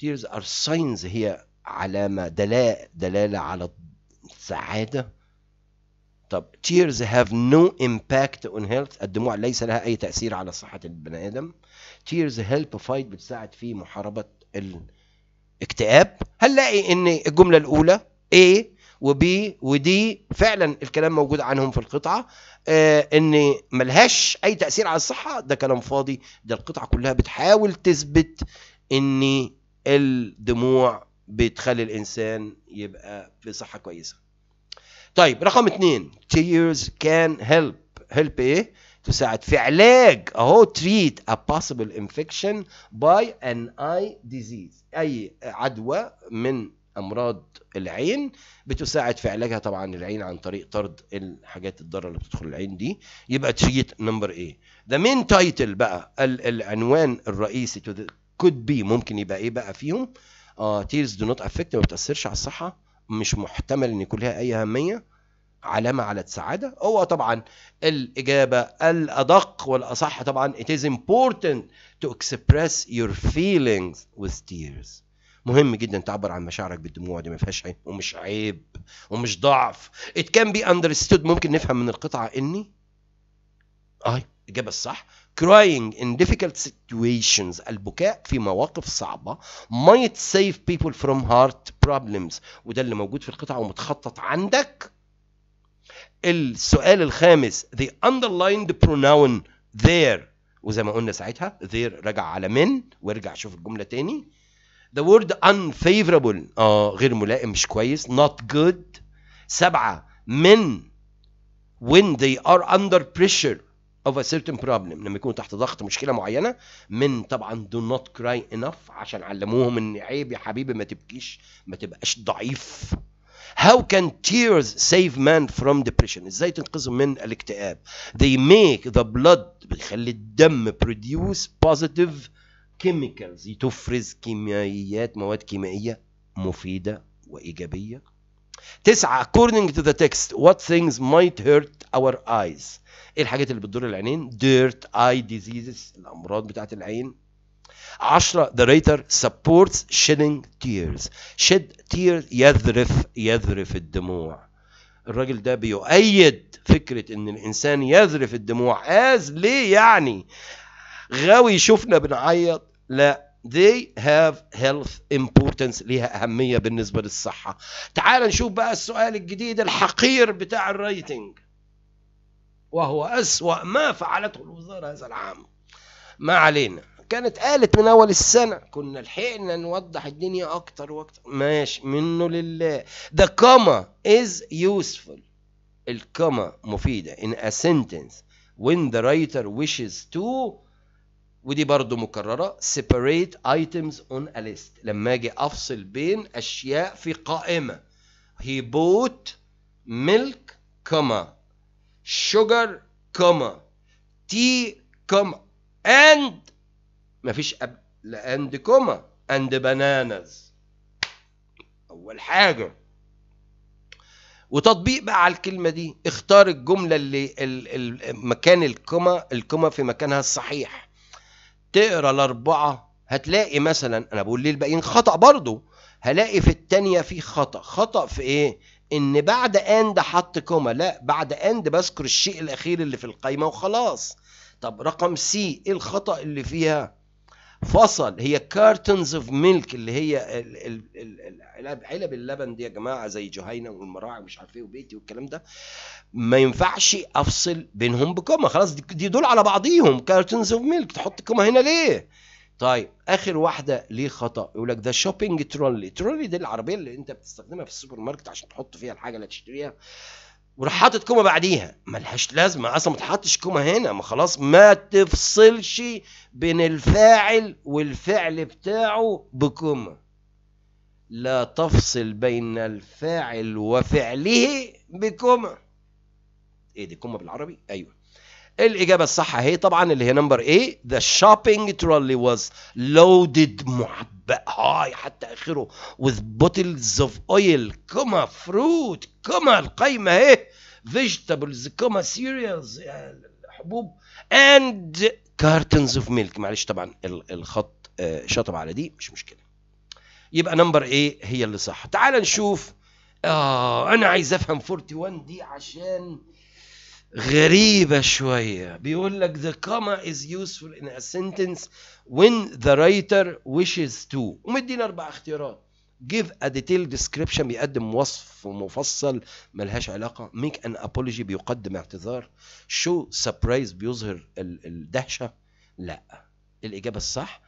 tears are signs هي علامه دلاء دلاله على السعاده طب tears have no impact on health الدموع ليس لها اي تاثير على صحه البني ادم تيرز هيلب فايت بتساعد في محاربه الاكتئاب هنلاقي ان الجمله الاولى A وبي ودي فعلا الكلام موجود عنهم في القطعه آه ان ملهاش اي تاثير على الصحه ده كلام فاضي ده القطعه كلها بتحاول تثبت ان الدموع بتخلي الانسان يبقى في صحه كويسه طيب رقم اثنين tears can help help ايه تساعد في علاج اهو تريت ا بوسيبل انفكشن باي ان اي ديزيز اي عدوى من امراض العين بتساعد في علاجها طبعا العين عن طريق طرد الحاجات الضاره اللي بتدخل العين دي يبقى تريت نمبر ايه ذا مين تايتل بقى العنوان الرئيسي تو كود بي ممكن يبقى ايه بقى فيهم اه تيرز دو نوت افكت ما بتاثرش على الصحه مش محتمل ان يكون لها اي اهميه علامة على السعادة هو طبعا الإجابة الأدق والأصح طبعا it is important to express your feelings with tears مهم جدا تعبر عن مشاعرك بالدموع دي ما فيهاش عيب ومش عيب ومش ضعف it can be understood ممكن نفهم من القطعة إني أي آه، الإجابة الصح crying in difficult situations البكاء في مواقف صعبة might save people from heart problems وده اللي موجود في القطعة ومتخطط عندك السؤال الخامس the underlined pronoun there وزي ما قلنا ساعتها there رجع على من وارجع شوف الجملة تاني the word unfavorable اه غير ملائم مش كويس not good سبعة من when they are under pressure of a certain problem لما يكونوا تحت ضغط مشكلة معينة من طبعا do not cry enough عشان علموهم ان عيب يا حبيبي ما تبكيش ما تبقاش ضعيف How can tears save man from depression ازاي تنقذهم من الاكتئاب they make the blood بيخلي الدم produce positive chemicals تفرز كيميائيات مواد كيميائية مفيدة وإيجابية تسعة according to the text what things might hurt our eyes ايه الحاجات اللي بتضر العينين dirt eye diseases الامراض بتاعت العين 10 the writer supports shedding tears shed tears يذرف يذرف الدموع الراجل ده بيؤيد فكرة ان الانسان يذرف الدموع از ليه يعني غاوي يشوفنا بنعيط لا they have health importance ليها أهمية بالنسبة للصحة تعال نشوف بقى السؤال الجديد الحقير بتاع الرايتنج وهو أسوأ ما فعلته الوزارة هذا العام ما علينا كانت قالت من اول السنه كنا لحقنا نوضح الدنيا اكتر واكتر ماشي منه لله the comma is useful الكما مفيده in a sentence when the writer wishes to ودي برضو مكررة separate items on a list لما اجي افصل بين اشياء في قائمة he bought milk comma sugar comma tea comma and مفيش قبل اند كوما اند بانانز اول حاجه وتطبيق بقى على الكلمه دي اختار الجمله اللي مكان الكوما الكوما في مكانها الصحيح تقرا الاربعه هتلاقي مثلا انا بقول ليه الباقيين خطا برضو هلاقي في الثانيه في خطا خطا في ايه ان بعد اند حط كوما لا بعد اند بذكر الشيء الاخير اللي في القايمه وخلاص طب رقم سي ايه الخطا اللي فيها فصل هي كارتنز اوف ميلك اللي هي علب اللبن دي يا جماعه زي جهينه والمراعي ومش عارف ايه وبيتي والكلام ده ما ينفعش افصل بينهم بكومه خلاص دي دول على بعضيهم كارتنز اوف ميلك تحط كومه هنا ليه؟ طيب اخر واحده ليه خطا يقول لك ده شوبينج ترولي ترولي دي العربيه اللي انت بتستخدمها في السوبر ماركت عشان تحط فيها الحاجه اللي هتشتريها وراح حاطط كوما بعديها ملهاش لازمه اصلا ما تحطش كوما هنا ما خلاص ما تفصلش بين الفاعل والفعل بتاعه بكوما لا تفصل بين الفاعل وفعله بكوما ايه دي كوما بالعربي ايوه الإجابة الصح أهي طبعا اللي هي نمبر ايه ذا شوبينج ترولي واز لودد معبأ هاي حتى آخره وذ بوتلز اوف اويل كما فروت كما القايمة اهي فيجيتابلز كما سيريالز حبوب اند كارتنز اوف ميلك معلش طبعا الخط آه، شطب على دي مش مشكلة يبقى نمبر ايه هي اللي صح تعال نشوف اه انا عايز افهم 41 دي عشان غريبة شوية بيقول لك the comma is useful in a sentence when the writer wishes to ومدينا أربع اختيارات give a detailed description بيقدم وصف مفصل ملهاش علاقة make an apology بيقدم اعتذار show surprise بيظهر الدهشة لا الإجابة الصح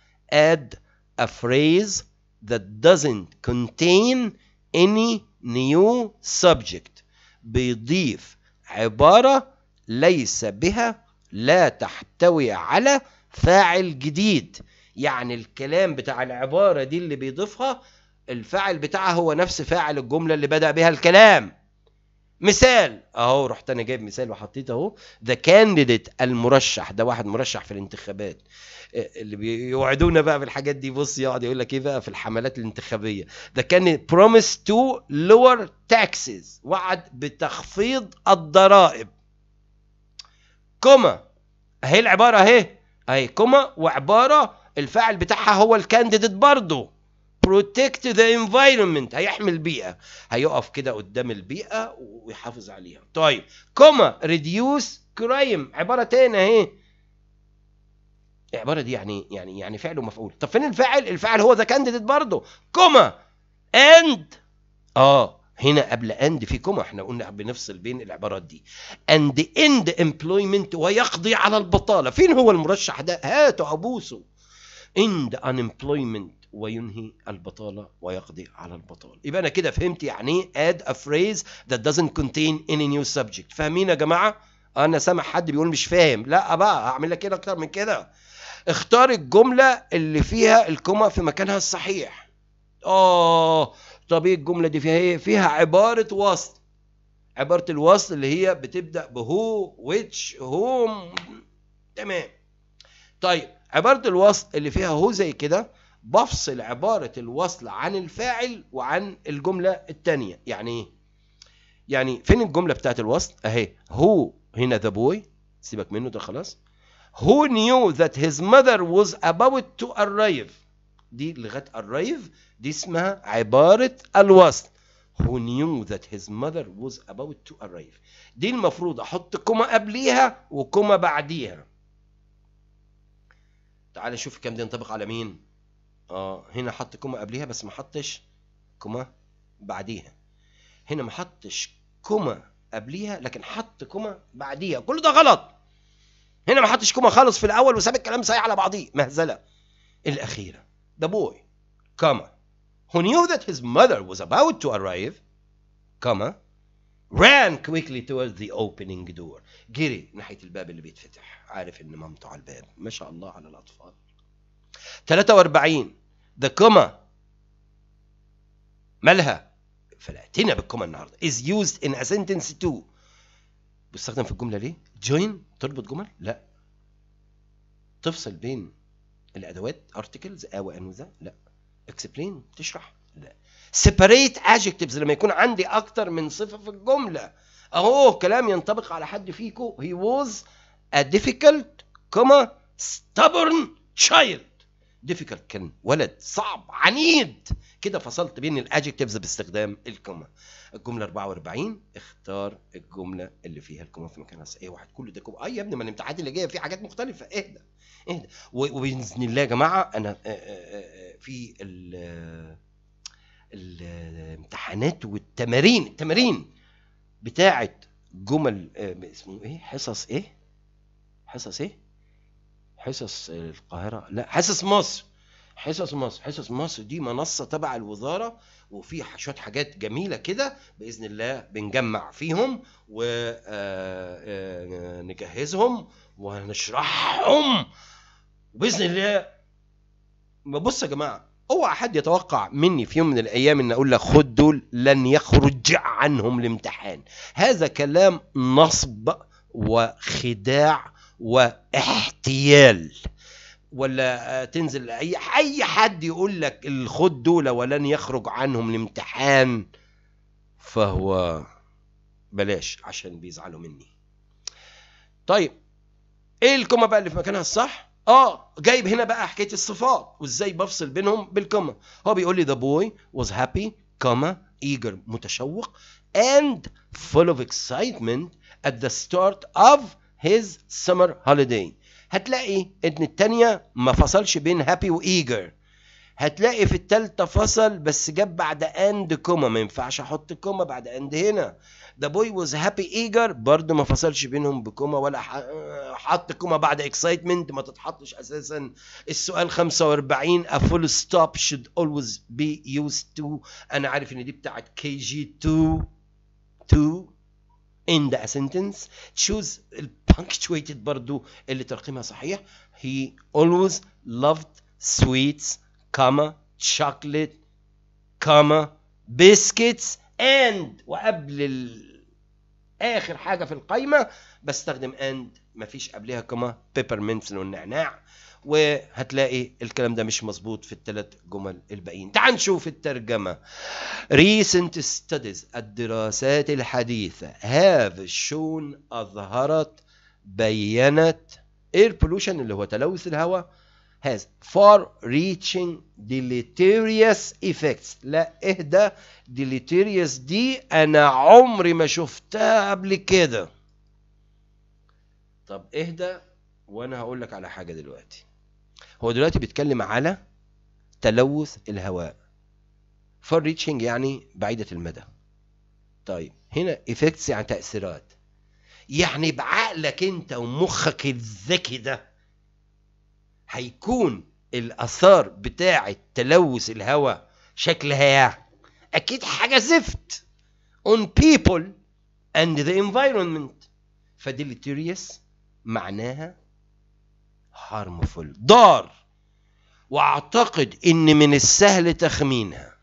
add a phrase that doesn't contain any new subject بيضيف عبارة ليس بها لا تحتوي على فاعل جديد يعني الكلام بتاع العبارة دي اللي بيضيفها الفاعل بتاعها هو نفس فاعل الجملة اللي بدأ بها الكلام مثال اهو رحت انا جايب مثال وحطيت اهو ذا كانديديت المرشح ده واحد مرشح في الانتخابات آه، اللي بيوعدونا بقى بالحاجات دي بص يقعد يقول لك ايه بقى في الحملات الانتخابيه ده كان بروميس تو لور تاكسز وعد بتخفيض الضرائب كوما اهي العباره اهي اهي كوما وعباره الفاعل بتاعها هو الكانديديت برضه بروتكت ذا انفايرمنت هيحمي البيئه هيقف كده قدام البيئه ويحافظ عليها طيب كوما ريديوس كرايم عباره تاني اهي العباره دي يعني يعني يعني فعل ومفعول طب فين الفاعل الفاعل هو ذا كانديديت برضه كوما اند اه هنا قبل اند في كوما احنا قلنا بنفصل بين العبارات دي اند اند امبلويمنت ويقضي على البطاله فين هو المرشح ده هاته ابوسه اند امبلويمنت وينهي البطالة ويقضي على البطالة يبقى أنا كده فهمت يعني ايه اد ا فريز ذات دازنت كونتين اني نيو سبجكت فاهمين يا جماعة أنا سامع حد بيقول مش فاهم لا بقى هعمل لك كده إيه أكتر من كده اختار الجملة اللي فيها الكومة في مكانها الصحيح آه طب ايه الجمله دي فيها ايه فيها عباره وصل عباره الوصل اللي هي بتبدا بهو ويتش هوم تمام طيب عباره الوصل اللي فيها هو زي كده بفصل عباره الوصل عن الفاعل وعن الجمله الثانيه يعني ايه يعني فين الجمله بتاعت الوصل اهي هو هنا ذا بوي سيبك منه ده خلاص who knew that his mother was about to arrive دي لغة arrive دي اسمها عبارة الوصل who knew that his mother was about to arrive دي المفروض احط كوما قبليها وكوما بعديها تعالى شوف الكلام ده ينطبق على مين اه هنا حط كوما قبليها بس ما حطش كوما بعديها هنا ما حطش كوما قبليها لكن حط كوما بعديها كل ده غلط هنا ما حطش كوما خالص في الاول وساب الكلام صحيح على بعضيه مهزله الاخيره the boy, comma, who knew that his mother was about to arrive, comma, ran quickly towards the opening door جري ناحية الباب اللي بيتفتح عارف ان مامته على الباب ما شاء الله على الاطفال 43 the comma مالها فلاتينا بالكوما النهارده is used in a sentence to بيستخدم في الجمله ليه join تربط جمل لا تفصل بين الادوات articles او انوذه لا اكسبلين تشرح لا سيبريت ادجكتيفز لما يكون عندي اكتر من صفه في الجمله اهو كلام ينطبق على حد فيكو هي ووز ا ديفيكلت كوما ستابرن تشايلد ديفيكلت كان ولد صعب عنيد كده فصلت بين الادجكتيفز باستخدام الكوما الجمله 44 اختار الجمله اللي فيها الكوما في مكانها ايه واحد كل ده كوما اي يا ابني ما الامتحانات اللي جايه فيه حاجات مختلفه اهدى اهدى وباذن الله يا جماعه انا آه، آه، آه، في الامتحانات والتمارين التمارين بتاعه جمل اسمه ايه حصص ايه حصص ايه حصص القاهره لا حصص مصر حصص مصر حصص مصر دي منصه تبع الوزاره وفي شويه حاجات جميله كده باذن الله بنجمع فيهم ونجهزهم ونشرحهم وباذن الله بص يا جماعه اوعى حد يتوقع مني في يوم من الايام ان اقول لك خد دول لن يخرج عنهم الامتحان هذا كلام نصب وخداع واحتيال ولا تنزل اي اي حد يقول لك الخد دول ولن يخرج عنهم الامتحان فهو بلاش عشان بيزعلوا مني طيب ايه الكومه بقى اللي في مكانها الصح اه جايب هنا بقى حكايه الصفات وازاي بفصل بينهم بالكومه هو بيقول لي the boy was happy كما eager متشوق and full of excitement at the start of his summer holiday هتلاقي ان التانية ما فصلش بين happy و eager هتلاقي في التالتة فصل بس جاب بعد اند كوما ما ينفعش احط كوما بعد اند هنا ذا بوي واز هابي ايجر برضه ما فصلش بينهم بكوما ولا حط كوما بعد اكسايتمنت ما تتحطش اساسا السؤال 45 ا فول ستوب شود اولويز بي used تو انا عارف ان دي بتاعت كي جي 2 2 in the sentence choose punctuated برضو اللي ترقيمها صحيح he always loved sweets كاما تشوكليت كاما بيسكتس اند وقبل ال... اخر حاجه في القايمه بستخدم and مفيش قبلها بيبر مينتس والنعناع وهتلاقي الكلام ده مش مظبوط في الثلاث جمل الباقيين تعال نشوف الترجمه recent studies الدراسات الحديثه have shown اظهرت بينت air pollution اللي هو تلوث الهواء has far-reaching deleterious effects لا اهدى deleterious دي انا عمري ما شفتها قبل كده طب اهدى وانا هقول لك على حاجة دلوقتي هو دلوقتي بيتكلم على تلوث الهواء far-reaching يعني بعيدة المدى طيب هنا effects يعني تأثيرات يعني بعقلك انت ومخك الذكي ده هيكون الاثار بتاعه تلوث الهواء شكلها ايه اكيد حاجه زفت on people and the environment فديليتيريوس معناها harmful ضار واعتقد ان من السهل تخمينها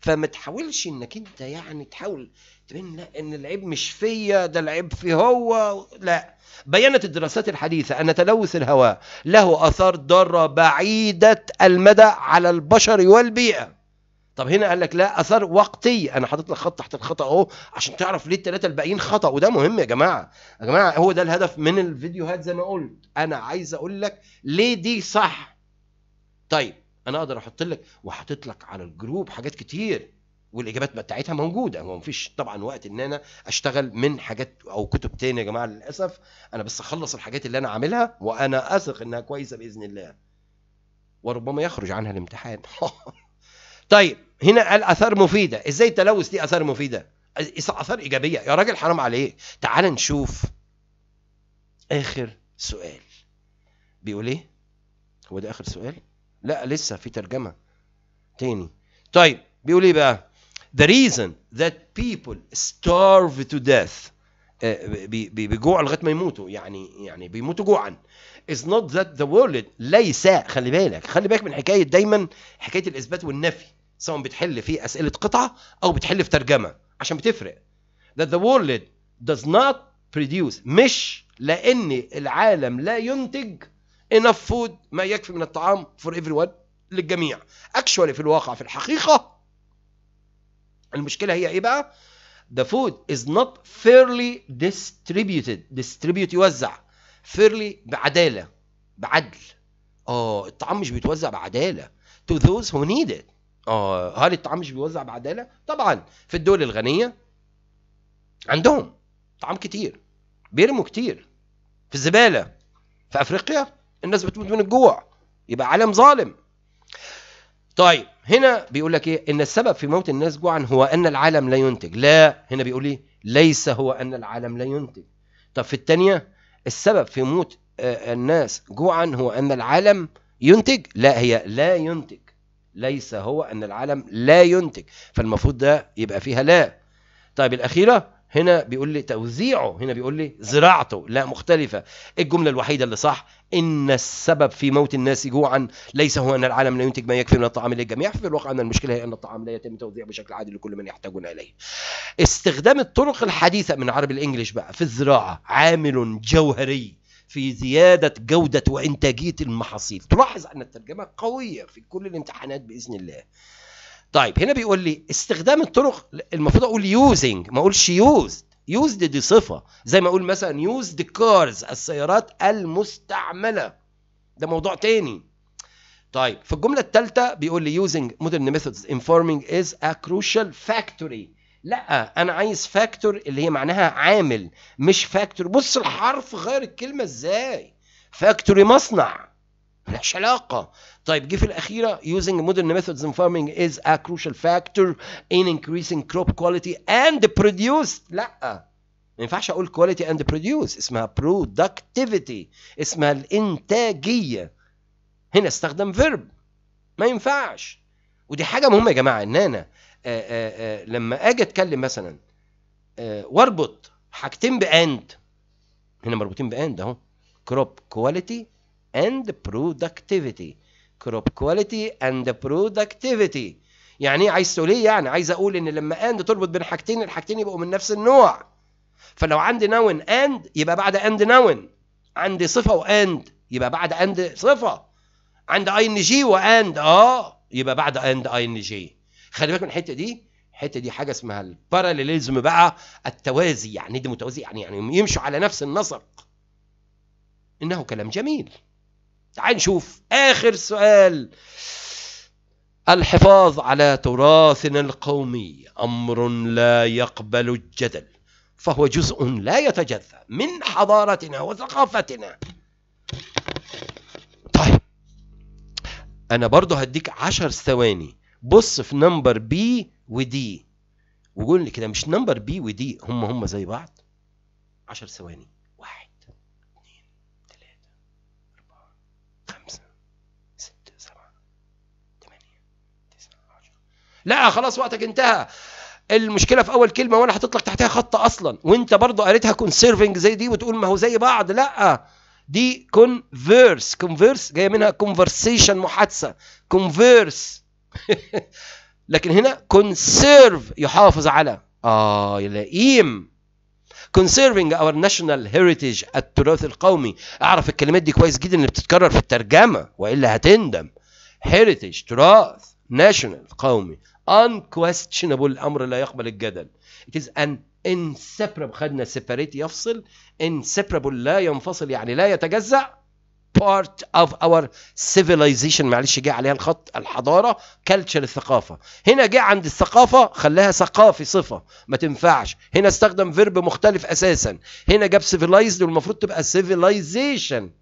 فما تحاولش انك انت يعني تحاول تبين لا ان العيب مش فيا ده العيب في هو لا بينت الدراسات الحديثة أن تلوث الهواء له أثار ضارة بعيدة المدى على البشر والبيئة طب هنا قال لك لا أثار وقتي أنا حاطط لك خط تحت الخطأ أهو عشان تعرف ليه الثلاثة الباقيين خطأ وده مهم يا جماعة يا جماعة هو ده الهدف من الفيديوهات زي ما قلت أنا عايز أقول لك ليه دي صح طيب أنا أقدر أحط لك وحاطط لك على الجروب حاجات كتير والاجابات بتاعتها موجوده هو مفيش طبعا وقت ان انا اشتغل من حاجات او كتب تاني يا جماعه للاسف انا بس اخلص الحاجات اللي انا عاملها وانا اثق انها كويسه باذن الله وربما يخرج عنها الامتحان طيب هنا قال اثار مفيده ازاي التلوث ليه اثار مفيده اثار ايجابيه يا راجل حرام عليه تعال نشوف اخر سؤال بيقول ايه هو ده اخر سؤال لا لسه في ترجمه تاني طيب بيقول ايه بقى The reason that people starve to death uh, بجوع لغايه ما يموتوا يعني يعني بيموتوا جوعا is not that the world ليس خلي بالك خلي بالك من حكايه دايما حكايه الاثبات والنفي سواء بتحل في اسئله قطعه او بتحل في ترجمه عشان بتفرق that the world does not produce مش لان العالم لا ينتج enough food ما يكفي من الطعام for everyone للجميع actually في الواقع في الحقيقه المشكله هي ايه بقى the food is not fairly distributed distribute يوزع fairly بعداله بعدل اه الطعام مش بيتوزع بعداله to those who need it اه هل الطعام مش بيوزع بعداله طبعا في الدول الغنيه عندهم طعام كتير بيرموا كتير في الزباله في افريقيا الناس بتموت من الجوع يبقى عالم ظالم طيب هنا بيقول لك ايه ان السبب في موت الناس جوعا هو ان العالم لا ينتج لا هنا بيقول ايه ليس هو ان العالم لا ينتج طب في الثانيه السبب في موت آه، الناس جوعا هو ان العالم ينتج لا هي لا ينتج ليس هو ان العالم لا ينتج فالمفروض ده يبقى فيها لا طيب الاخيره هنا بيقول لي توزيعه هنا بيقول لي زراعته لا مختلفة الجملة الوحيدة اللي صح إن السبب في موت الناس جوعا ليس هو أن العالم لا ينتج ما يكفي من الطعام للجميع في الواقع أن المشكلة هي أن الطعام لا يتم توزيعه بشكل عادل لكل من يحتاجون إليه استخدام الطرق الحديثة من عربي الإنجليش بقى في الزراعة عامل جوهري في زيادة جودة وإنتاجية المحاصيل تلاحظ أن الترجمة قوية في كل الامتحانات بإذن الله طيب هنا بيقول لي استخدام الطرق المفروض اقول يوزنج ما اقولش يوزد يوزد دي صفه زي ما اقول مثلا يوزد كارز السيارات المستعمله ده موضوع تاني طيب في الجمله الثالثه بيقول لي يوزنج مودرن ميثودز انفورمينج از ا كروشال فاكتوري لا انا عايز فاكتور اللي هي معناها عامل مش فاكتور بص الحرف غير الكلمه ازاي فاكتوري مصنع ملهاش علاقة طيب جه في الأخيرة using modern methods in farming is a crucial factor in increasing crop quality and produce لأ ما ينفعش أقول quality and produce اسمها productivity اسمها الإنتاجية هنا استخدم verb ما ينفعش ودي حاجة مهمة يا جماعة إن أنا آآ آه، آآ آه، آه، لما أجي أتكلم مثلا وأربط حاجتين بأند هنا مربوطين بأند أهو كروب كواليتي and productivity crop quality and productivity يعني ايه عايز تقول ايه يعني عايز اقول ان لما اند تربط بين حاجتين الحاجتين يبقوا من نفس النوع فلو عندي ناون and يبقى بعد and ناون عندي صفه واند يبقى بعد اند صفه عند اي ان جي واند اه يبقى بعد اند اي ان جي خلي بالك من الحته دي الحته دي حاجه اسمها الباراليليزم بقى التوازي يعني إيه دي متوازي يعني يعني يمشوا على نفس النسق انه كلام جميل تعال نشوف آخر سؤال الحفاظ على تراثنا القومي أمر لا يقبل الجدل فهو جزء لا يتجزأ من حضارتنا وثقافتنا طيب أنا برضو هديك عشر ثواني بص في نمبر بي ودي وقول لي كده مش نمبر بي ودي هم هم زي بعض عشر ثواني لا خلاص وقتك انتهى المشكله في اول كلمه ولا هتطلق تحتها خط اصلا وانت برضه قريتها كونسيرفنج زي دي وتقول ما هو زي بعض لا دي كونفيرس كونفيرس جايه منها كونفرسيشن محادثه كونفيرس لكن هنا كونسيرف يحافظ على اه لئيم conserving our national heritage التراث القومي اعرف الكلمات دي كويس جدا اللي بتتكرر في الترجمه والا هتندم heritage تراث national قومي unquestionable أمر لا يقبل الجدل it is an inseparable خدنا separate يفصل inseparable لا ينفصل يعني لا يتجزأ part of our civilization معلش جه عليها الخط الحضارة culture الثقافة هنا جه عند الثقافة خلاها ثقافي صفة ما تنفعش هنا استخدم فيرب مختلف أساسا هنا جاب civilized والمفروض تبقى civilization